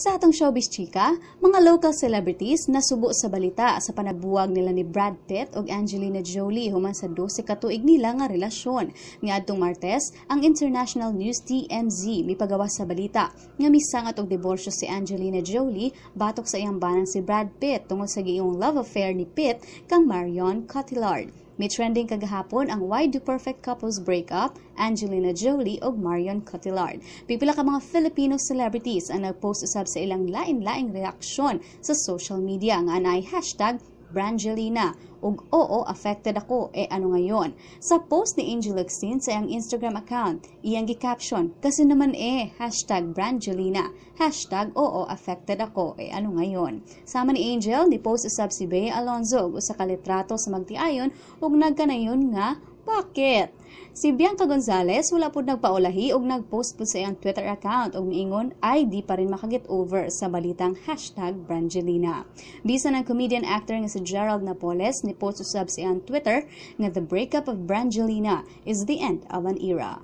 Sa atong showbiz chika, mga local celebrities nasubo sa balita sa panabuwag nila ni Brad Pitt ug Angelina Jolie human sa 12 ka tuig nila nga relasyon. Niadtong Martes, ang International News TMZ mipagawas sa balita nga misang og diborsyo si Angelina Jolie batok sa iyang banang si Brad Pitt tungod sa giyong love affair ni Pitt kang Marion Cotillard. May trending kagahapon ang Why Do Perfect Couples Break Up, Angelina Jolie ug Marion Cotillard. Pipila ka mga Filipino celebrities ang nagpost usab sa ilang lain-laing reaksyon sa social media nga anay hashtag Brangelina. Ug oo, affected ako. E ano ngayon? Sa post ni Angel Lexin sa iyang Instagram account, iyang gi-caption, kasi naman eh, hashtag Brangelina, hashtag oo, affected ako. E ano ngayon? Sama ni Angel, ni post usab si Bea Alonzo, usa ka litrato sa magtiayon, ug nagkanayon nga, bakit? Si Bianca Gonzalez wala pod nagpaulahi og nagpost pod sa iyang Twitter account og miingon ay di pa rin makaget over sa balitang hashtag Brangelina. Bisan ang comedian actor nga si Gerald Napoles ni post usab sa iyang Twitter nga the breakup of Brangelina is the end of an era.